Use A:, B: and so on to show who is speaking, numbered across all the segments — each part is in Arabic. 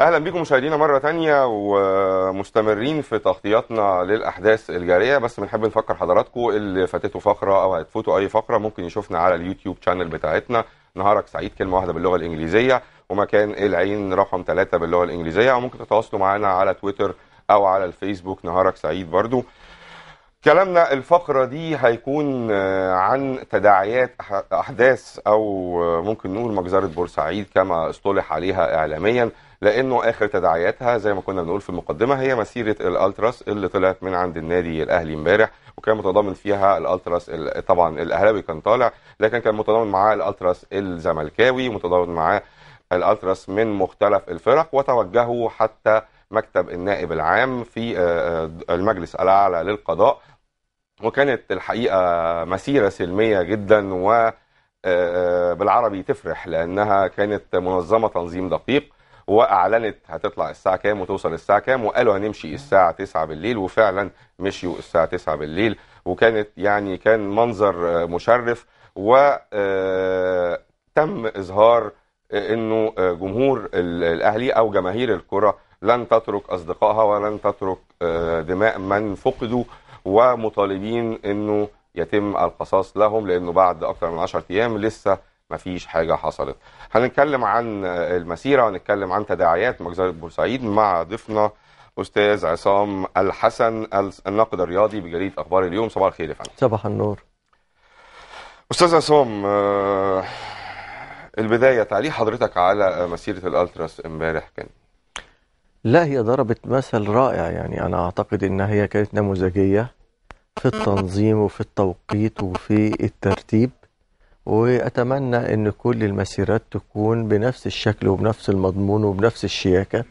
A: اهلا بكم مشاهدينا مره تانية ومستمرين في تغطياتنا للاحداث الجاريه بس بنحب نفكر حضراتكم اللي فاتته فقره او هتفوتوا اي فقره ممكن يشوفنا على اليوتيوب شانل بتاعتنا نهارك سعيد كلمه واحده باللغه الانجليزيه ومكان العين رقم ثلاثة باللغه الانجليزيه او ممكن تتواصلوا معنا على تويتر او على الفيسبوك نهارك سعيد برضو كلامنا الفقرة دي هيكون آه، عن تداعيات أحداث أو آه، ممكن نقول مجزرة بورسعيد كما اصطلح عليها إعلاميا لانه اخر تداعياتها زي ما كنا بنقول في المقدمه هي مسيره الالتراس اللي طلعت من عند النادي الاهلي امبارح وكان متضامن فيها الالتراس طبعا الاهلاوي كان طالع لكن كان متضامن معاه الالتراس الزملكاوي متضامن معاه الالتراس من مختلف الفرق وتوجهوا حتى مكتب النائب العام في آه، آه، المجلس الاعلى للقضاء وكانت الحقيقه مسيره سلميه جدا و آه، بالعربي تفرح لانها كانت منظمه تنظيم دقيق واعلنت هتطلع الساعه كام وتوصل الساعه كام وقالوا هنمشي الساعه 9 بالليل وفعلا مشيوا الساعه 9 بالليل وكانت يعني كان منظر مشرف و آه، تم اظهار انه جمهور الاهلي او جماهير الكره لن تترك اصدقائها ولن تترك آه، دماء من فقدوا ومطالبين انه يتم القصاص لهم لانه بعد اكثر من 10 ايام لسه مفيش حاجة حصلت هنتكلم عن المسيرة ونتكلم عن تداعيات مجزرة بورسعيد مع ضيفنا أستاذ عصام الحسن الناقد الرياضي بجريدة أخبار اليوم صباح الخير يا فندم
B: صباح النور
A: أستاذ عصام آه، البداية تعليق حضرتك على مسيرة الألتراس امبارح كان إيه؟
B: لا هي ضربت مثل رائع يعني أنا أعتقد إن هي كانت نموذجية في التنظيم وفي التوقيت وفي الترتيب وأتمنى أن كل المسيرات تكون بنفس الشكل وبنفس المضمون وبنفس الشياكة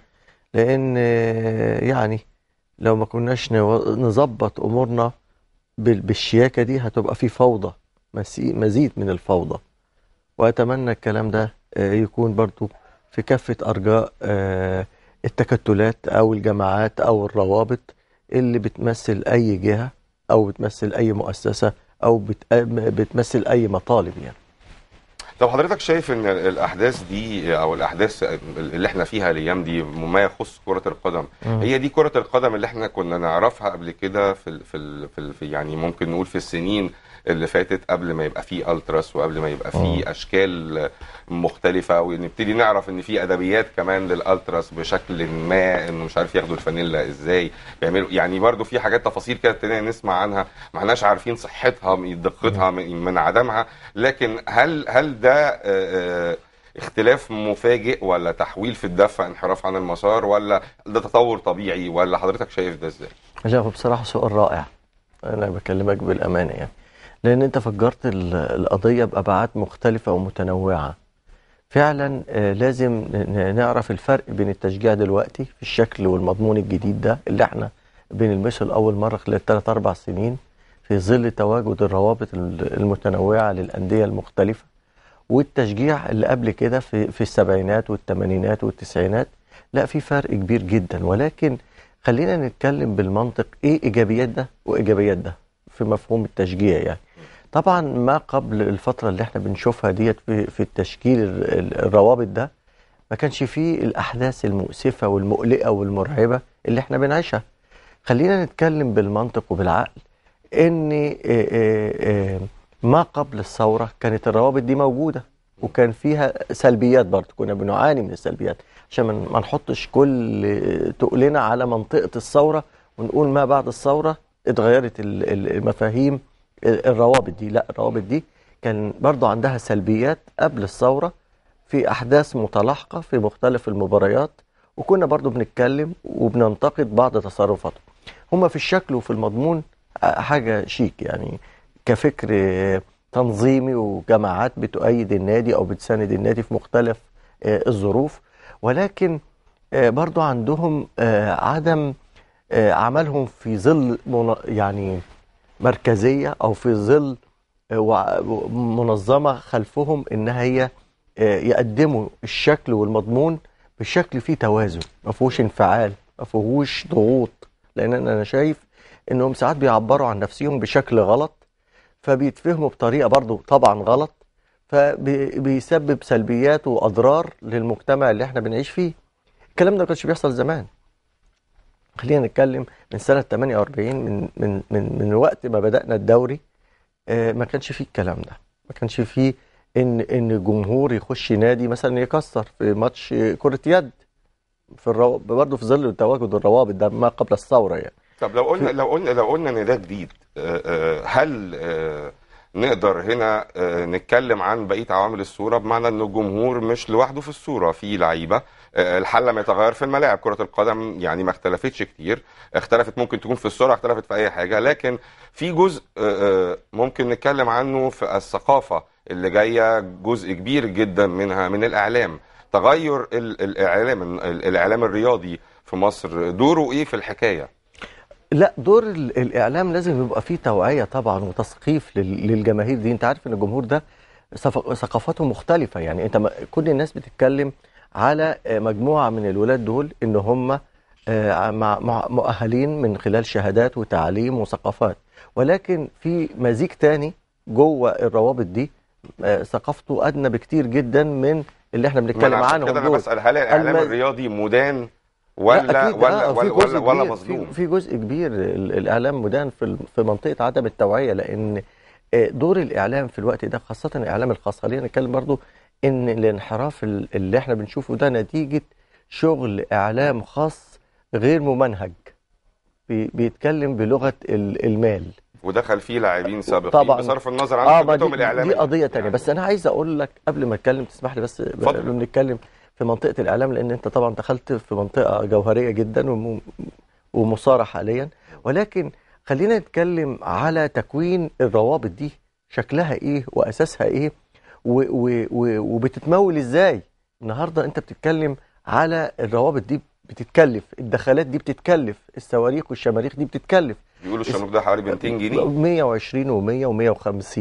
B: لأن يعني لو ما كناش نظبط أمورنا بالشياكة دي هتبقى في فوضى مزيد من الفوضى وأتمنى الكلام ده آه، يكون برضو في كافة أرجاء آه، التكتلات أو الجماعات أو الروابط اللي بتمثل أي جهة أو بتمثل أي مؤسسة أو بتمثل أي مطالب يعني
A: لو حضرتك شايف ان الاحداث دي او الاحداث اللي احنا فيها الايام دي وما يخص كره القدم م. هي دي كره القدم اللي احنا كنا نعرفها قبل كده في الـ في, الـ في, يعني ممكن نقول في السنين اللي فاتت قبل ما يبقى فيه التراس وقبل ما يبقى فيه اشكال مختلفه ونبتدي نعرف ان في ادبيات كمان للالتراس بشكل ما انه مش عارف ياخدوا الفانيلا ازاي بيعملوا يعني برضو في حاجات تفاصيل كده ابتدينا نسمع عنها ما احناش عارفين صحتها دقتها من عدمها لكن هل هل ده ده آه، آه، اختلاف مفاجئ ولا تحويل في الدفع انحراف عن المسار ولا ده تطور طبيعي ولا حضرتك شايف ده ازاي؟
B: شايفه بصراحه سؤال رائع انا بكلمك بالامانه يعني لان انت فجرت القضيه بابعاد مختلفه ومتنوعه فعلا آه، لازم نعرف الفرق بين التشجيع دلوقتي في الشكل والمضمون الجديد ده اللي احنا بنلمسه لاول مره خلال ثلاث اربع سنين في ظل تواجد الروابط المتنوعه للانديه المختلفه والتشجيع اللي قبل كده في في السبعينات والثمانينات والتسعينات لا في فرق كبير جدا ولكن خلينا نتكلم بالمنطق ايه ايجابيات ده وايجابيات ده في مفهوم التشجيع يعني طبعا ما قبل الفتره اللي احنا بنشوفها ديت في, في التشكيل الروابط ده ما كانش فيه الاحداث المؤسفه والمقلقه والمرعبه اللي احنا بنعيشها خلينا نتكلم بالمنطق وبالعقل ان إيه إيه إيه ما قبل الثورة كانت الروابط دي موجودة وكان فيها سلبيات برضه كنا بنعاني من السلبيات عشان ما نحطش كل تقلنا على منطقة الثورة ونقول ما بعد الثورة اتغيرت المفاهيم الروابط دي لا الروابط دي كان برضه عندها سلبيات قبل الثورة في أحداث متلاحقة في مختلف المباريات وكنا برضه بنتكلم وبننتقد بعض تصرفاتهم هما في الشكل وفي المضمون حاجة شيك يعني كفكر تنظيمي وجماعات بتؤيد النادي او بتساند النادي في مختلف آه، الظروف ولكن آه، برضو عندهم آه، عدم عملهم في ظل يعني مركزيه او في ظل منظمه خلفهم ان هي يقدموا الشكل والمضمون بشكل فيه توازن ما فيهوش انفعال ما فيهوش ضغوط لان انا شايف انهم ساعات بيعبروا عن نفسهم بشكل غلط فبيتفهموا بطريقة برضو طبعا غلط فبيسبب سلبيات وأضرار للمجتمع اللي احنا بنعيش فيه الكلام ده ما كانش بيحصل زمان خلينا نتكلم من سنة 48 من من من من وقت ما بدأنا الدوري آه، ما كانش فيه الكلام ده ما كانش فيه ان ان الجمهور يخش نادي مثلا يكسر في ماتش كرة يد في الرو... برضه في ظل تواجد الروابط ده ما قبل الثورة يعني
A: طب لو قلنا لو قلنا لو قلنا ان ده جديد آه، آه، هل آه، نقدر هنا نتكلم عن بقيه عوامل الصوره بمعنى ان الجمهور مش لوحده في الصوره في لعيبه الحل لم يتغير في الملاعب كره القدم يعني ما اختلفتش كتير اختلفت ممكن تكون في السرعه اختلفت في اي حاجه لكن في جزء ممكن نتكلم عنه في الثقافه اللي جايه جزء كبير جدا منها من الاعلام تغير الاعلام الاعلام الرياضي في مصر دوره ايه في الحكايه
B: لا دور الاعلام لازم يبقى فيه توعيه طبعا وتثقيف للجماهير دي انت عارف ان الجمهور ده ثقافاته مختلفه يعني انت كل الناس بتتكلم على آه، مجموعه من الولاد دول ان هم آه، مؤهلين من خلال شهادات وتعليم وثقافات ولكن في مزيج تاني جوه الروابط دي آه، ثقافته ادنى بكتير جدا من اللي احنا بنتكلم عنه كده انا بسال هل الاعلام
A: الرياضي مدان آه، ولا ولا ولا, ولا, ولا مظلوم
B: في جزء كبير الاعلام مدان في في منطقه عدم التوعيه لان آه، دور الاعلام في الوقت ده خاصه الاعلام الخاص خلينا نتكلم برضو ان الانحراف اللي احنا بنشوفه ده نتيجه شغل اعلام خاص غير ممنهج بيتكلم بلغه المال
A: ودخل فيه لاعبين سابقين طبعا بصرف النظر عن آه خبرتهم الاعلاميه
B: دي قضيه ثانيه يعني. نعم. بس انا عايز اقول لك قبل ما اتكلم تسمح لي بس قبل ما نتكلم في منطقه الاعلام لان انت طبعا دخلت في منطقه جوهريه جدا ومصارع حاليا ولكن خلينا نتكلم على تكوين الروابط دي شكلها ايه واساسها ايه و و وبتتمول ازاي النهارده انت بتتكلم على الروابط دي بتتكلف الدخلات دي بتتكلف الصواريخ والشماريخ دي بتتكلف
A: بيقولوا الشماريخ ده حوالي 200 جنيه
B: 120 و100 و150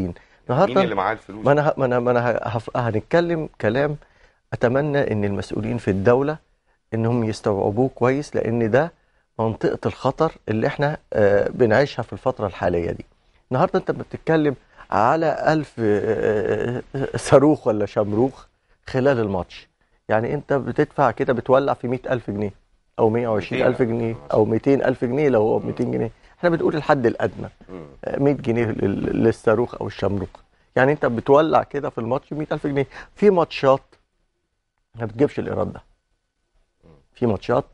B: النهارده مين اللي معاه الفلوس ما انا ما انا ما انا هنتكلم كلام اتمنى ان المسؤولين في الدوله انهم يستوعبوه كويس لان ده منطقه الخطر اللي احنا آه، بنعيشها في الفتره الحاليه دي النهارده انت بتتكلم على ألف آه، آه، صاروخ ولا شمروخ خلال الماتش يعني انت بتدفع كده بتولع في مئة ألف جنيه أو مئة وعشرين ألف جنيه أو مئتين ألف جنيه لو هو مئتين جنيه احنا بنقول الحد الأدنى مئة جنيه للصاروخ أو الشمروخ يعني انت بتولع كده في الماتش مئة ألف جنيه في ماتشات ما بتجيبش الايراد ده في ماتشات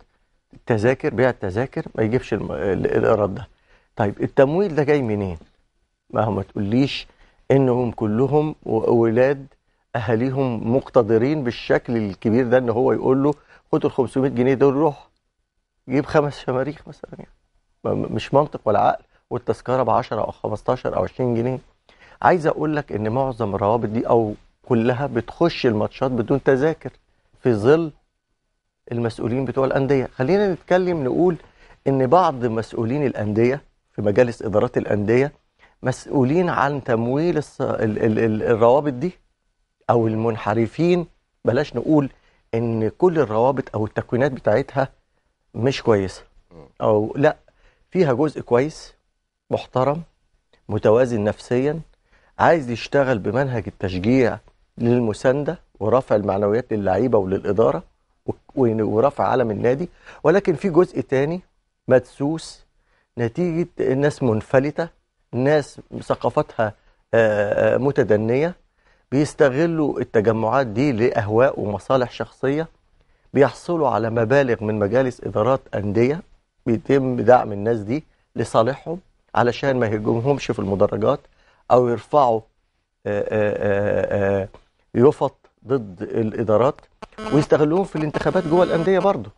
B: التذاكر بيع التذاكر ما يجيبش الايراد ده طيب التمويل ده جاي منين ما هو ما تقوليش انهم كلهم اولاد اهاليهم مقتدرين بالشكل الكبير ده ان هو يقول له خد ال 500 جنيه دول روح جيب خمس شماريخ مثلا يعني مش منطق ولا عقل والتذكره ب 10 او 15 او 20 جنيه عايز اقول لك ان معظم الروابط دي او كلها بتخش الماتشات بدون تذاكر في ظل المسؤولين بتوع الأندية خلينا نتكلم نقول إن بعض مسؤولين الأندية في مجالس إدارات الأندية مسؤولين عن تمويل الص... ال... ال... ال... الروابط دي أو المنحرفين بلاش نقول إن كل الروابط أو التكوينات بتاعتها مش كويسة أو لا فيها جزء كويس محترم متوازن نفسيا عايز يشتغل بمنهج التشجيع للمسانده ورفع المعنويات للعيبه وللاداره ورفع علم النادي ولكن في جزء تاني مدسوس نتيجه الناس منفلته ناس ثقافتها آه، آه، متدنيه بيستغلوا التجمعات دي لاهواء ومصالح شخصيه بيحصلوا على مبالغ من مجالس ادارات انديه بيتم دعم الناس دي لصالحهم علشان ما يهجمهمش في المدرجات او يرفعوا آآ آه، آآ آآ يفط ضد الادارات ويستغلوهم في الانتخابات جوه الانديه برضه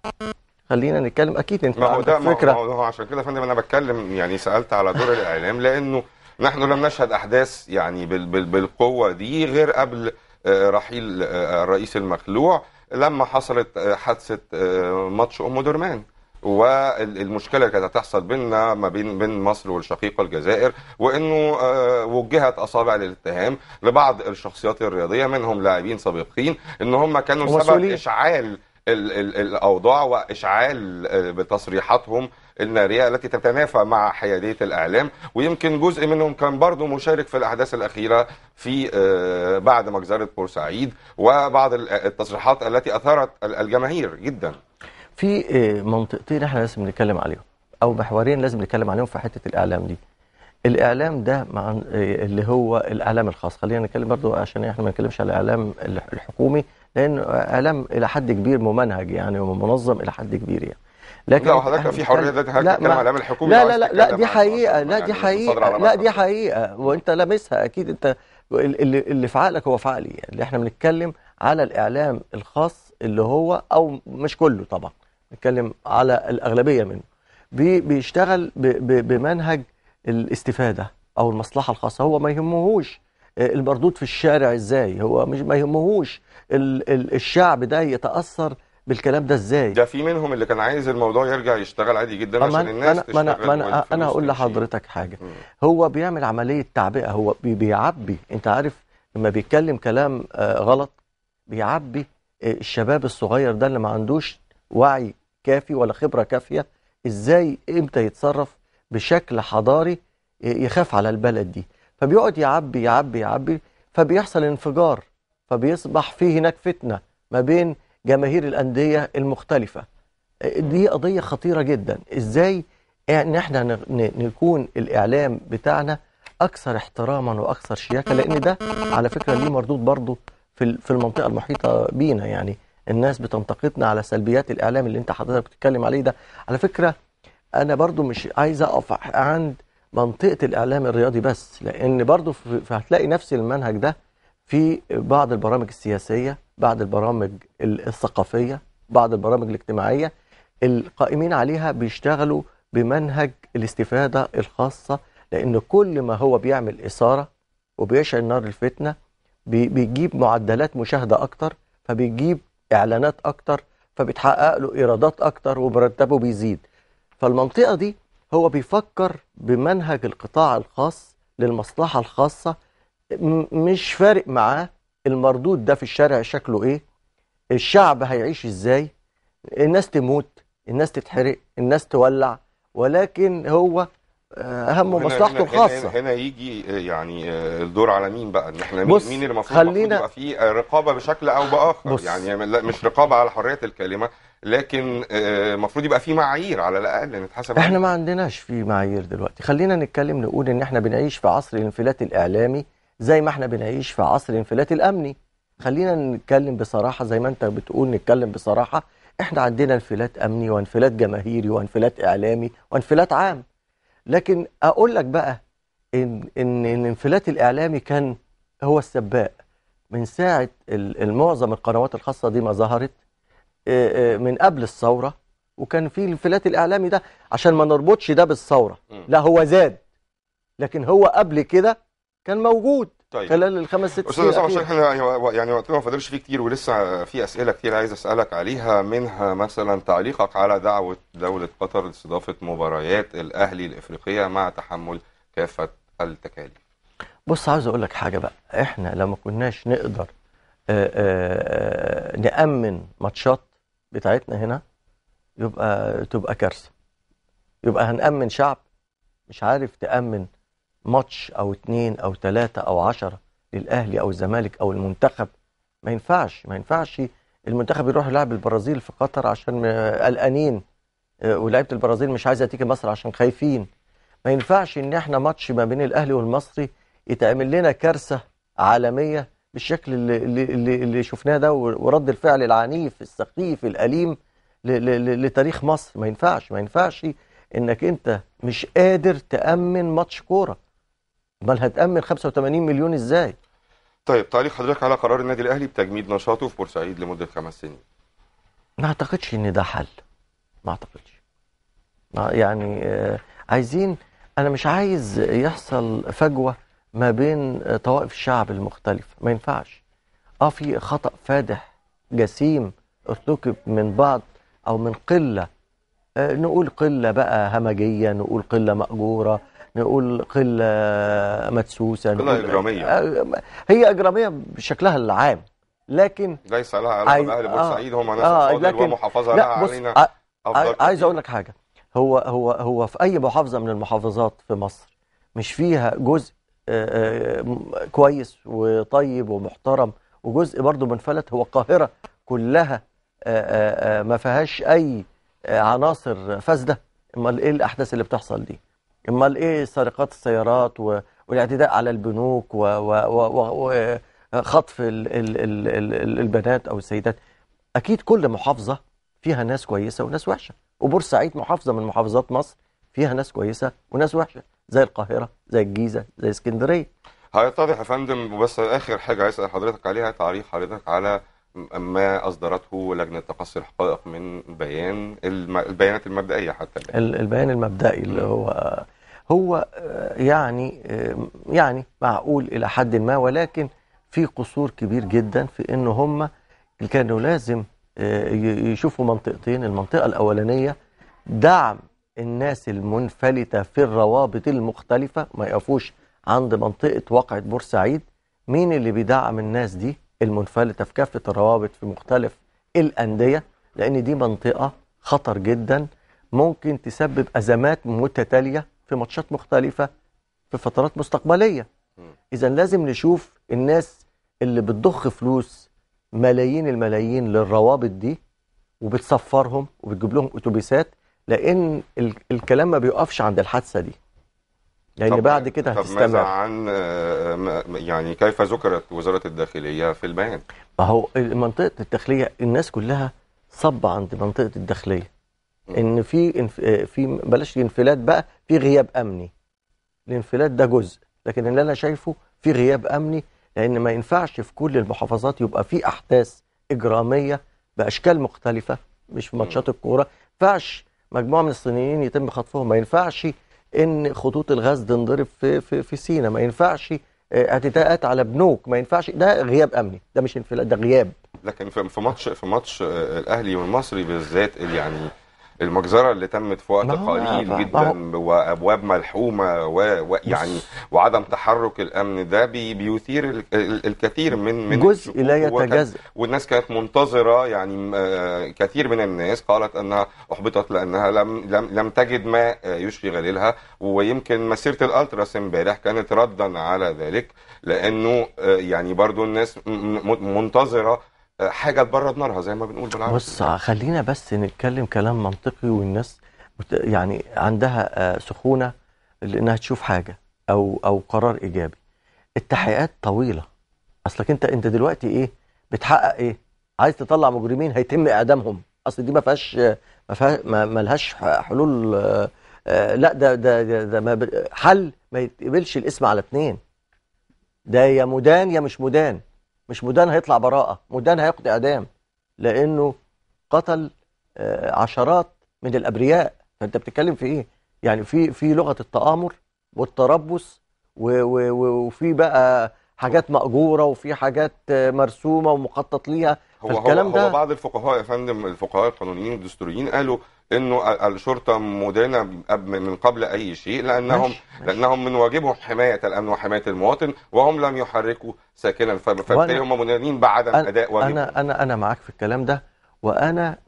B: خلينا نتكلم اكيد انت ما هو ده فكره ما هو
A: عشان كده يا فندم انا بتكلم يعني سالت على دور الاعلام لانه نحن لم نشهد احداث يعني بالقوه دي غير قبل آه، رحيل آه، الرئيس المخلوع لما حصلت آه، حادثه ماتش ام درمان والمشكله كانت هتحصل بيننا ما بين بين مصر والشقيقه الجزائر وانه آه، وجهت اصابع الاتهام لبعض الشخصيات الرياضيه منهم لاعبين سابقين ان هم كانوا سبب اشعال الاوضاع واشعال آه، بتصريحاتهم الناريه التي تتنافى مع حياديه الاعلام ويمكن جزء منهم كان برضه مشارك في الاحداث الاخيره في آه، بعد مجزره بورسعيد وبعض التصريحات التي اثارت الجماهير جدا
B: في آه، منطقتين احنا لازم نتكلم عليهم او محورين لازم نتكلم عليهم في حته الاعلام دي الاعلام ده مع آه، اللي هو الاعلام الخاص خلينا نتكلم برضو عشان احنا ما نتكلمش على الاعلام الحكومي لان اعلام الى حد كبير ممنهج يعني ومنظم الى حد كبير يعني لكن لو حضرتك في حريه ذاتك هتتكلم على الاعلام الحكومي لا لا لا, لا دي حقيقه لا يعني دي حقيقه لا دي حقيقه وانت لامسها اكيد انت اللي اللي في عقلك هو في عقلي يعني احنا بنتكلم على الاعلام الخاص اللي هو او مش كله طبعا نتكلم على الأغلبية منه بي بيشتغل بمنهج الاستفادة أو المصلحة الخاصة هو ما يهمهوش آه، المردود في الشارع ازاي هو مش ما يهمهوش الشعب ده يتأثر بالكلام ده ازاي
A: ده في منهم اللي كان عايز الموضوع يرجع يشتغل عادي جدا عشان الناس أنا ما انا انا هقول لحضرتك حاجه
B: هو بيعمل عمليه تعبئه هو بيعبي انت عارف لما بيتكلم كلام آه، غلط بيعبي آه، الشباب الصغير ده اللي ما عندوش وعي كافي ولا خبرة كافية ازاي امتى يتصرف بشكل حضاري يخاف على البلد دي فبيقعد يعبي يعبي يعبي فبيحصل انفجار فبيصبح في هناك فتنة ما بين جماهير الأندية المختلفة دي قضية خطيرة جدا ازاي ان احنا نكون الإعلام بتاعنا أكثر احتراما وأكثر شياكة لأن ده على فكرة ليه مردود برضه في المنطقة المحيطة بينا يعني الناس بتنتقدنا على سلبيات الإعلام اللي أنت حضرتك بتتكلم عليه ده على فكرة أنا برضو مش عايز أقف عند منطقة الإعلام الرياضي بس لأن برضو هتلاقي نفس المنهج ده في بعض البرامج السياسية بعض البرامج الثقافية بعض البرامج الاجتماعية القائمين عليها بيشتغلوا بمنهج الاستفادة الخاصة لأن كل ما هو بيعمل إثارة وبيشعل نار الفتنة بيجيب معدلات مشاهدة أكتر فبيجيب اعلانات اكتر فبتحقق له ايرادات اكتر ومرتبه بيزيد فالمنطقه دي هو بيفكر بمنهج القطاع الخاص للمصلحه الخاصه مش فارق معاه المردود ده في الشارع شكله ايه الشعب هيعيش ازاي الناس تموت الناس تتحرق الناس تولع ولكن هو اهم مصلحته الخاصه هنا,
A: هنا يجي آه، يعني آه، الدور على مين بقى ان احنا بص مين اللي خلينا يبقى في رقابه بشكل او باخر بص يعني مش رقابه على حريه الكلمه لكن آه، المفروض يبقى في معايير على الاقل نتحسب احنا
B: ما عندناش في معايير دلوقتي خلينا نتكلم نقول ان احنا بنعيش في عصر الانفلات الاعلامي زي ما احنا بنعيش في عصر الانفلات الامني خلينا نتكلم بصراحه زي ما انت بتقول نتكلم بصراحه احنا عندنا انفلات امني وانفلات جماهيري وانفلات اعلامي وانفلات عام لكن اقول لك بقى ان ان الانفلات الاعلامي كان هو السباق من ساعه معظم القنوات الخاصه دي ما ظهرت آه، آه، من قبل الثوره وكان في الانفلات الاعلامي ده عشان ما نربطش ده بالثوره لا هو زاد لكن هو قبل كده كان موجود
A: طيب خلال الخمس
B: ست سنين استاذ عشان
A: احنا يعني, يعني وقتنا ما فاضلش فيه كتير ولسه في اسئله كتير عايز اسالك عليها منها مثلا تعليقك على دعوه دوله قطر لاستضافه مباريات الاهلي الافريقيه مع تحمل كافه التكاليف.
B: بص عاوز اقول لك حاجه بقى احنا لو ما كناش نقدر آآ آه، آآ آه، آه، نامن ماتشات بتاعتنا هنا يبقى تبقى كارثه. يبقى هنامن شعب مش عارف تامن ماتش او اتنين او تلاتة او عشرة للاهلي او الزمالك او المنتخب ما ينفعش ما ينفعش المنتخب يروح يلعب البرازيل في قطر عشان قلقانين آه، ولعيبه البرازيل مش عايزه تيجي مصر عشان خايفين ما ينفعش ان احنا ماتش ما بين الاهلي والمصري يتعمل لنا كارثه عالميه بالشكل اللي اللي, اللي شفناه ده ورد الفعل العنيف السخيف الاليم لتاريخ مصر ما ينفعش ما ينفعش انك انت مش قادر تامن ماتش كوره امال هتامن 85
A: مليون ازاي طيب تعليق حضرتك على قرار النادي الاهلي بتجميد نشاطه في بورسعيد لمده خمس سنين
B: ما اعتقدش ان ده حل ما اعتقدش يعني آه، عايزين انا مش عايز يحصل فجوه ما بين آه، طوائف الشعب المختلفه ما ينفعش اه في خطا فادح جسيم ارتكب من بعض او من قله آه، نقول قله بقى همجيه نقول قله ماجوره نقول قلة مدسوسة قلة إجرامية آه، هي إجرامية بشكلها العام لكن
A: ليس لها علاقة بأهل بورسعيد آه، هم ناس آه لكن ومحافظة لها علينا آه،
B: أفضل عايز أقول لك حاجة هو هو هو في أي محافظة من المحافظات في مصر مش فيها جزء كويس وطيب ومحترم وجزء برضه منفلت هو القاهرة كلها ما فيهاش أي عناصر فاسدة امال ايه الاحداث اللي بتحصل دي امال ايه سرقات السيارات و... والاعتداء على البنوك وخطف و... و... ال... ال... ال... البنات او السيدات اكيد كل محافظه فيها ناس كويسه وناس وحشه وبورسعيد محافظه من محافظات مصر فيها ناس كويسه وناس وحشه زي القاهره زي الجيزه زي اسكندريه
A: هيتضح يا فندم وبس اخر حاجه عايز حضرتك عليها تعريف حضرتك على ما اصدرته لجنه تقصي الحقائق من بيان البيانات المبدئيه حتى
B: البيان المبدئي اللي هو هو آه، يعني آه، يعني معقول إلى حد ما ولكن في قصور كبير جدا في إن هم كانوا لازم آه، يشوفوا منطقتين المنطقة الأولانية دعم الناس المنفلتة في الروابط المختلفة ما يقفوش عند منطقة واقعة بورسعيد مين اللي بيدعم الناس دي المنفلتة في كافة الروابط في مختلف الأندية لأن دي منطقة خطر جدا ممكن تسبب أزمات متتالية في ماتشات مختلفة في فترات مستقبلية إذا لازم نشوف الناس اللي بتضخ فلوس ملايين الملايين للروابط دي وبتصفرهم وبتجيب لهم أتوبيسات لأن الكلام ما بيقفش عند الحادثة دي لان يعني بعد كده هتستمر طب ماذا
A: عن آه، يعني كيف ذكرت وزاره الداخليه في البيان
B: ما هو منطقه الداخليه الناس كلها صب عند منطقه الداخليه ان في آه، في بلاش الانفلات بقى في غياب امني الانفلات ده جزء لكن اللي انا شايفه في غياب امني لان ما ينفعش في كل المحافظات يبقى في احداث اجراميه باشكال مختلفه مش في ماتشات الكوره ما ينفعش مجموعه من الصينيين يتم خطفهم ما ينفعش ان خطوط الغاز تنضرب في في في سينا ما ينفعش آه، اعتداءات على بنوك ما ينفعش ده غياب امني ده مش انفلات ده غياب
A: لكن في ماتش في ماتش آه، الاهلي والمصري بالذات يعني المجزره اللي تمت في وقت قليل جدا وابواب ملحومه ويعني وعدم تحرك الامن ده بي بيثير الكثير من من جزء لا يتجزا والناس كانت منتظره يعني آه، كثير من الناس قالت انها احبطت لانها لم لم لم تجد ما يشفي غليلها ويمكن مسيره الالتراس امبارح كانت ردا على ذلك لانه آه، يعني برضو الناس منتظره حاجه تبرد نارها زي ما بنقول بالعربي بص
B: خلينا بس نتكلم كلام منطقي والناس يعني عندها آه، سخونه لانها تشوف حاجه او او قرار ايجابي التحقيقات طويله اصلك انت انت دلوقتي ايه بتحقق ايه عايز تطلع مجرمين هيتم اعدامهم اصل دي ما فيهاش ما ما لهاش حلول آه، لا ده ده ده, ده ما حل ما يتقبلش الاسم على اتنين ده يا مدان يا مش مدان مش مدان هيطلع براءة مدان هياخد إعدام لأنه قتل آه، عشرات من الأبرياء فأنت بتتكلم في إيه؟ يعني في في لغة التآمر والتربص وفي بقى حاجات مأجورة وفي حاجات آه، مرسومة ومخطط ليها هو الكلام هو, ده هو
A: بعض الفقهاء يا فندم الفقهاء القانونيين الدستوريين قالوا انه الشرطه مدانه من قبل اي شيء لانهم ماشي ماشي. لانهم من واجبهم حمايه الامن وحمايه المواطن وهم لم يحركوا ساكنا فبالتالي هم مدانين أنا اداء واجبهم
B: انا انا انا معاك في الكلام ده وانا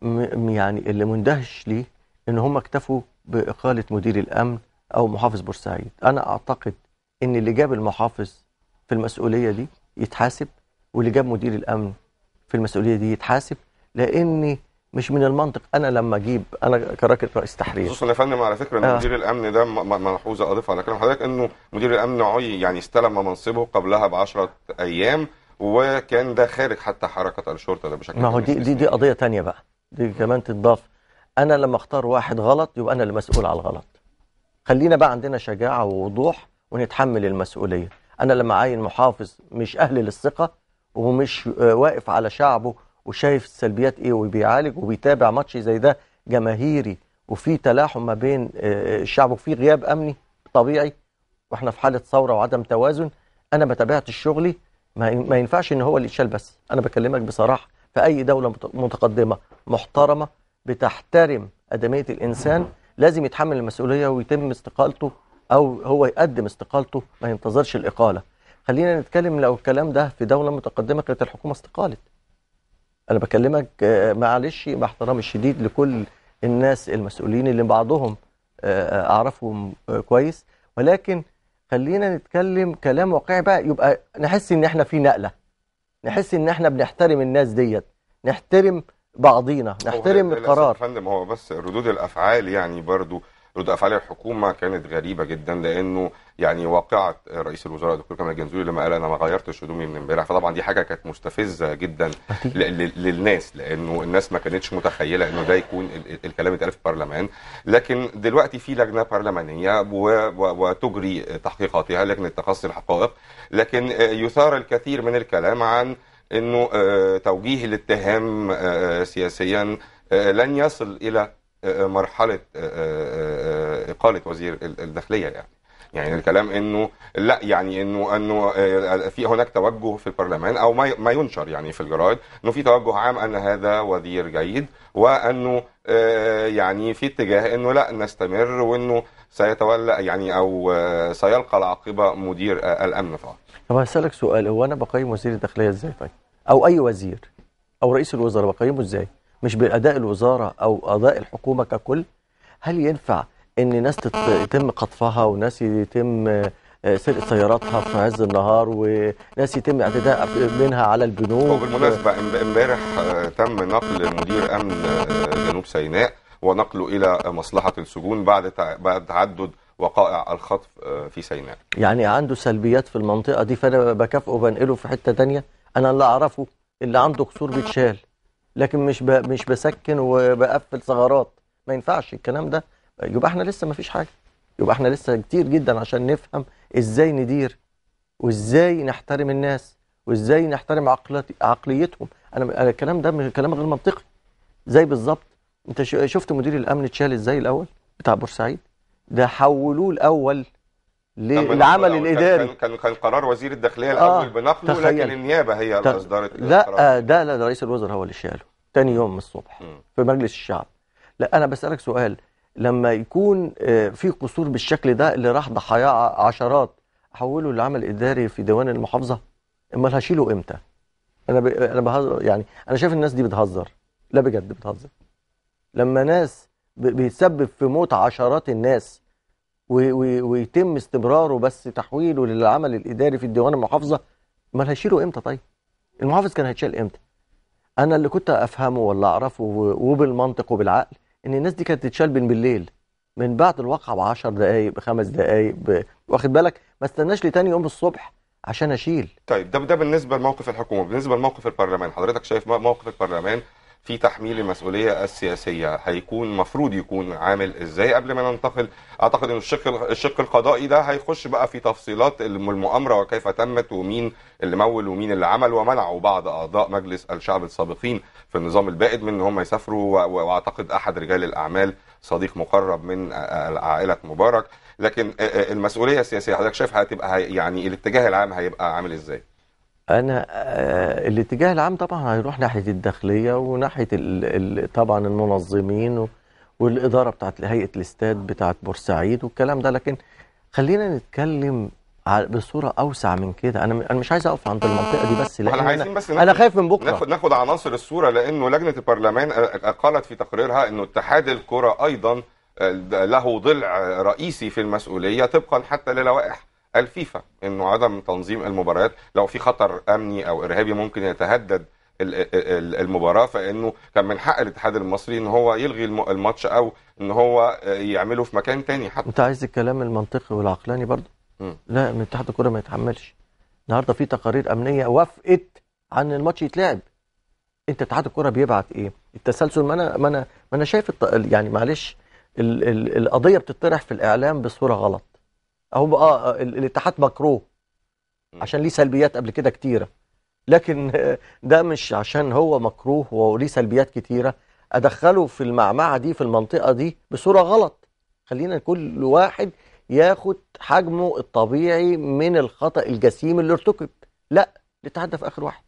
B: يعني اللي مندهش ليه ان هم اكتفوا باقاله مدير الامن او محافظ بورسعيد انا اعتقد ان اللي جاب المحافظ في المسؤوليه دي يتحاسب واللي جاب مدير الامن في المسؤوليه دي يتحاسب لان مش من المنطق انا لما اجيب انا كراكب رئيس تحرير خصوصا
A: يا فندم على فكره ان آه. مدير الامن ده ملحوظه اضيف على كلام حضرتك انه مدير الامن عي يعني استلم منصبه قبلها ب 10 ايام وكان ده خارج حتى حركه الشرطه ده بشكل ما هو دي
B: دي, دي قضيه ثانيه بقى دي كمان تضاف انا لما اختار واحد غلط يبقى انا اللي مسؤول على الغلط خلينا بقى عندنا شجاعه ووضوح ونتحمل المسؤوليه انا لما اعين محافظ مش اهل للثقه ومش آه، واقف على شعبه وشايف السلبيات ايه وبيعالج وبيتابع ماتش زي ده جماهيري وفي تلاحم ما بين آه، آه، الشعب وفي غياب امني طبيعي واحنا في حاله ثوره وعدم توازن انا ما تابعتش شغلي ما ينفعش ان هو اللي يتشال بس انا بكلمك بصراحه في اي دوله متقدمه محترمه بتحترم ادميه الانسان لازم يتحمل المسؤوليه ويتم استقالته او هو يقدم استقالته ما ينتظرش الاقاله خلينا نتكلم لو الكلام ده في دوله متقدمه كانت الحكومه استقالت انا بكلمك آه، معلش مع احترامي الشديد لكل الناس المسؤولين اللي بعضهم آه، آه، اعرفهم كويس ولكن خلينا نتكلم كلام واقعي بقى يبقى نحس ان احنا في نقله نحس ان احنا بنحترم الناس ديت نحترم بعضينا نحترم
A: القرار يا فندم هو بس ردود الافعال يعني برضو رد افعال الحكومه كانت غريبه جدا لانه يعني واقعه رئيس الوزراء الدكتور كمال جنزوري لما قال انا ما غيرتش هدومي من امبارح فطبعا دي حاجه كانت مستفزه جدا للناس لانه الناس ما كانتش متخيله انه ده يكون الكلام اتقال في البرلمان لكن دلوقتي في لجنه برلمانيه وتجري تحقيقاتها لجنه تقصي الحقائق لكن يثار الكثير من الكلام عن انه آه، توجيه الاتهام آه، سياسيا آه، لن يصل الى مرحله آه، آه، آه، اقاله وزير الداخليه يعني يعني الكلام انه لا يعني انه انه في هناك توجه في البرلمان او ما ينشر يعني في الجرايد انه في توجه عام ان هذا وزير جيد وانه يعني في اتجاه انه لا نستمر وانه سيتولى يعني او سيلقى العاقبه مدير الامن فقط.
B: طب هسالك سؤال هو انا بقيم وزير الداخليه ازاي طيب؟ او اي وزير او رئيس الوزراء بقيمه ازاي؟ مش باداء الوزاره او اداء الحكومه ككل هل ينفع ان ناس يتم قطفها وناس يتم آه، سرقه سياراتها في عز النهار وناس يتم اعتداء منها على البنوك وبالمناسبه
A: امبارح آه، تم نقل مدير امن آه، جنوب سيناء ونقله الى مصلحه السجون بعد بعد تعدد وقائع الخطف في سيناء
B: يعني عنده سلبيات في المنطقه دي فانا بكافئه بنقله في حته تانية انا اللي اعرفه اللي عنده قصور بيتشال لكن مش مش بسكن وبقفل ثغرات ما ينفعش الكلام ده يبقى احنا لسه ما فيش حاجه يبقى احنا لسه كتير جدا عشان نفهم ازاي ندير وازاي نحترم الناس وازاي نحترم عقليتهم انا الكلام ده كلام غير منطقي زي بالظبط انت شفت مدير الامن اتشال ازاي الاول بتاع بورسعيد ده حولوه الاول للعمل الاداري
A: كان كان قرار وزير الداخليه الاول آه بنقله لكن النيابه هي اللي اصدرت
B: لا آه ده لا رئيس الوزراء هو اللي شاله تاني يوم من الصبح م. في مجلس الشعب لا انا بسالك سؤال لما يكون آه، في قصور بالشكل ده اللي راح ضحايا عشرات حوله لعمل اداري في ديوان المحافظه امال هشيله امتى انا ب... انا بهزر يعني انا شايف الناس دي بتهزر لا بجد بتهزر لما ناس ب... في موت عشرات الناس ويتم استمراره بس تحويله للعمل الاداري في الديوان المحافظه امال هيشيله امتى طيب؟ المحافظ كان هيتشال امتى؟ انا اللي كنت افهمه ولا اعرفه وبالمنطق وبالعقل ان الناس دي كانت تتشال من بالليل من بعد الواقعه ب 10 دقائق بخمس دقائق ب... واخد بالك ما استناش لتاني يوم الصبح عشان اشيل
A: طيب ده ده بالنسبه لموقف الحكومه بالنسبه لموقف البرلمان حضرتك شايف موقف البرلمان في تحميل المسؤوليه السياسيه هيكون مفروض يكون عامل ازاي قبل ما ننتقل اعتقد ان الشق الشق القضائي ده هيخش بقى في تفصيلات المؤامره وكيف تمت ومين اللي مول ومين اللي عمل ومنعوا بعض اعضاء مجلس الشعب السابقين في النظام البائد من ان هم يسافروا واعتقد احد رجال الاعمال صديق مقرب من عائله مبارك لكن المسؤوليه السياسيه حضرتك شايف هتبقى يعني الاتجاه العام هيبقى عامل ازاي؟
B: انا آه، الاتجاه العام طبعا هيروح ناحيه الداخليه وناحيه طبعا المنظمين والاداره بتاعت هيئه الاستاد بتاعت بورسعيد والكلام ده لكن خلينا نتكلم بصوره اوسع من كده انا انا مش عايز اقف عند المنطقه دي بس لان انا, بس ناخد أنا خايف من بكره ناخد
A: ناخد عناصر الصوره لانه لجنه البرلمان آه، آه، قالت في تقريرها انه اتحاد الكره ايضا له ضلع رئيسي في المسؤوليه طبقا حتى للوائح الفيفا انه عدم تنظيم المباريات لو في خطر امني او ارهابي ممكن يتهدد المباراه فانه كان من حق الاتحاد المصري ان هو يلغي الماتش او ان هو يعمله في مكان تاني حتى
B: انت عايز الكلام المنطقي والعقلاني برضه لا من اتحاد الكوره ما يتحملش النهارده في تقارير امنيه وافقت عن الماتش يتلعب انت اتحاد الكوره بيبعت ايه التسلسل ما انا ما انا ما انا شايف يعني معلش ال... ال... القضيه بتطرح في الاعلام بصوره غلط اهو اه, آه، الاتحاد مكروه عشان ليه سلبيات قبل كده كتيره لكن ده مش عشان هو مكروه وليه سلبيات كتيره ادخله في المعمعه دي في المنطقه دي بصوره غلط خلينا كل واحد ياخد حجمه الطبيعي من الخطا الجسيم اللي ارتكب لا الاتحاد ده في اخر واحد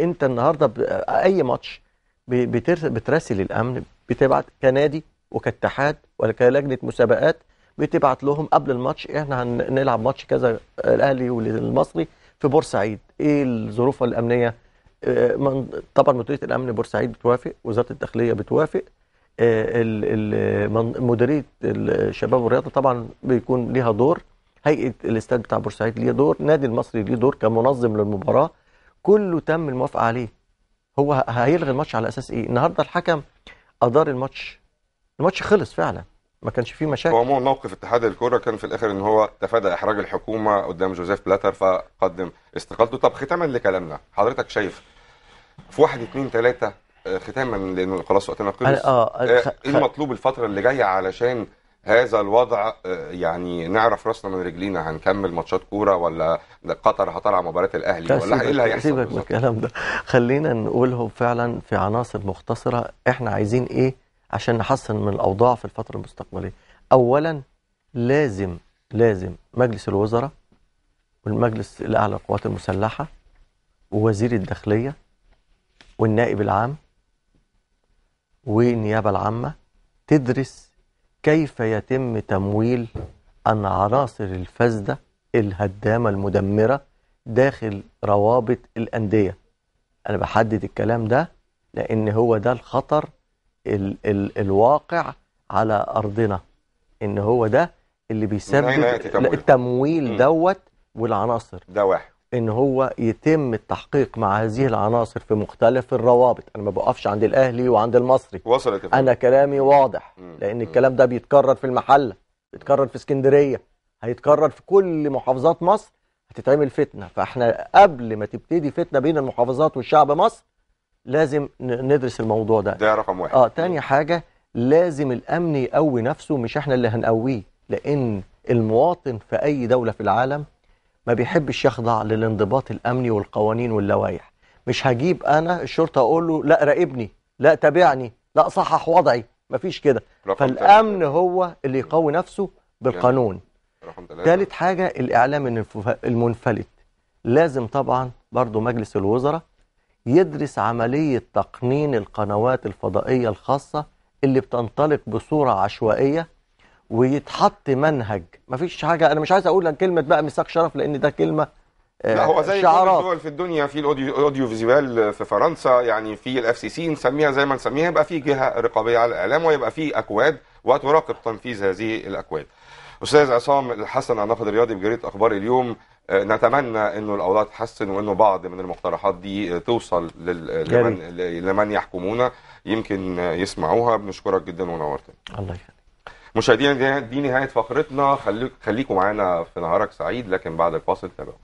B: انت النهارده اي ماتش بترسل الامن بتبعت كنادي وكاتحاد وكلجنه مسابقات بتبعت لهم قبل الماتش احنا هنلعب ماتش كذا آه، الاهلي والمصري في بورسعيد ايه الظروف الامنيه آه، طبعا مديريه الامن بورسعيد بتوافق وزاره الداخليه بتوافق آه، مديريه الشباب والرياضه طبعا بيكون ليها دور هيئه الاستاد بتاع بورسعيد ليها دور نادي المصري ليه دور كمنظم للمباراه كله تم الموافقه عليه هو هيلغي الماتش على اساس ايه النهارده الحكم ادار الماتش الماتش خلص فعلا ما كانش فيه مشاكل
A: هو موقف اتحاد الكوره كان في الاخر ان هو تفادى احراج الحكومه قدام جوزيف بلاتر فقدم استقالته طب ختاما لكلامنا حضرتك شايف في واحد اثنين ثلاثه آه، ختاما لانه خلاص وقتنا خلص اه, آه، ايه المطلوب الفتره اللي جايه علشان هذا الوضع آه، يعني نعرف راسنا من رجلينا هنكمل ماتشات كوره ولا قطر هتلعب مباراه الاهلي ولا ايه اللي هيحصل سيبك
B: من الكلام ده خلينا نقولهم فعلا في عناصر مختصره احنا عايزين ايه عشان نحسن من الأوضاع في الفترة المستقبلية أولا لازم لازم مجلس الوزراء والمجلس الأعلى للقوات المسلحة ووزير الداخلية والنائب العام والنيابة العامة تدرس كيف يتم تمويل أن عناصر الفاسدة الهدامة المدمرة داخل روابط الأندية أنا بحدد الكلام ده لأن هو ده الخطر ال ال الواقع على أرضنا إن هو ده اللي بيسبب التمويل دوت والعناصر ده واحد ان هو يتم التحقيق مع هذه العناصر في مختلف الروابط انا ما بقفش عند الاهلي وعند المصري وصلت انا كلامي واضح مم. لان الكلام ده بيتكرر في المحله بيتكرر في اسكندريه هيتكرر في كل محافظات مصر هتتعمل فتنه فاحنا قبل ما تبتدي فتنه بين المحافظات والشعب مصر لازم ندرس الموضوع ده ده رقم واحد اه تاني حاجة لازم الأمن يقوي نفسه مش احنا اللي هنقويه لأن المواطن في أي دولة في العالم ما بيحبش يخضع للانضباط الأمني والقوانين واللوائح مش هجيب أنا الشرطة أقول له لا راقبني لا تابعني لا صحح وضعي مفيش كده فالأمن تلاتة. هو اللي يقوي نفسه بالقانون ثالث حاجة الإعلام المنفلت لازم طبعا برضو مجلس الوزراء يدرس عملية تقنين القنوات الفضائية الخاصة اللي بتنطلق بصورة عشوائية ويتحط منهج مفيش حاجة أنا مش عايز أقول كلمة بقى ميثاق شرف لأن ده كلمة آه، لا هو زي كل الدول
A: في الدنيا في الاوديو فيزيوال في فرنسا يعني في الاف سي سي نسميها زي ما نسميها يبقى في جهه رقابيه على الاعلام ويبقى في اكواد وتراقب تنفيذ هذه الاكواد. استاذ عصام الحسن الناقد الرياضي بجريده اخبار اليوم نتمنى انه الاوضاع تتحسن وانه بعض من المقترحات دي توصل لمن لمن يحكمونا يمكن يسمعوها بنشكرك جدا ونورتنا الله يخليك مشاهدينا دي نهايه فقرتنا خليك خليكم معانا في نهارك سعيد لكن بعد الفاصل تابعوا